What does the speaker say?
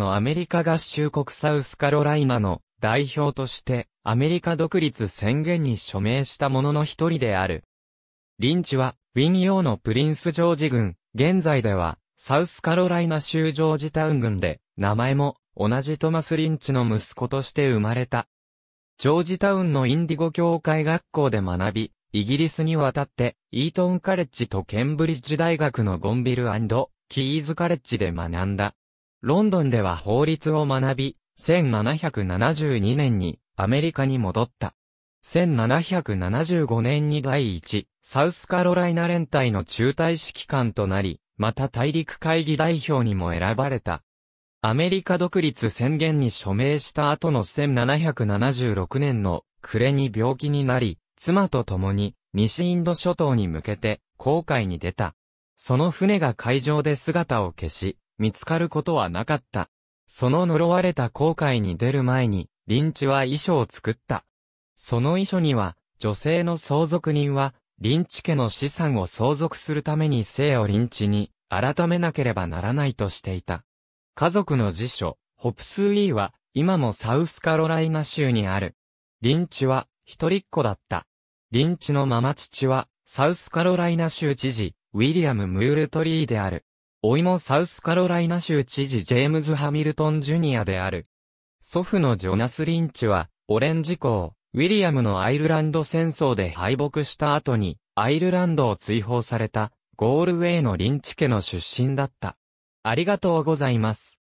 のアメリカ合衆国サウスカロライナの代表としてアメリカ独立宣言に署名した者の一人である。リンチはウィン用のプリンスジョージ軍、現在ではサウスカロライナ州ジョージタウン軍で名前も同じトマス・リンチの息子として生まれた。ジョージタウンのインディゴ協会学校で学び、イギリスに渡って、イートンカレッジとケンブリッジ大学のゴンビルキーズカレッジで学んだ。ロンドンでは法律を学び、1772年にアメリカに戻った。1775年に第1、サウスカロライナ連隊の中退指揮官となり、また大陸会議代表にも選ばれた。アメリカ独立宣言に署名した後の1776年の暮れに病気になり、妻と共に西インド諸島に向けて航海に出た。その船が海上で姿を消し、見つかることはなかった。その呪われた航海に出る前に、リンチは遺書を作った。その遺書には、女性の相続人は、リンチ家の資産を相続するために生をリンチに、改めなければならないとしていた。家族の辞書、ホプスウィーは、今もサウスカロライナ州にある。リンチは、一人っ子だった。リンチのママ父は、サウスカロライナ州知事、ウィリアム・ムールトリーである。おいもサウスカロライナ州知事ジェームズ・ハミルトン・ジュニアである。祖父のジョナス・リンチは、オレンジ港、ウィリアムのアイルランド戦争で敗北した後に、アイルランドを追放された、ゴールウェイのリンチ家の出身だった。ありがとうございます。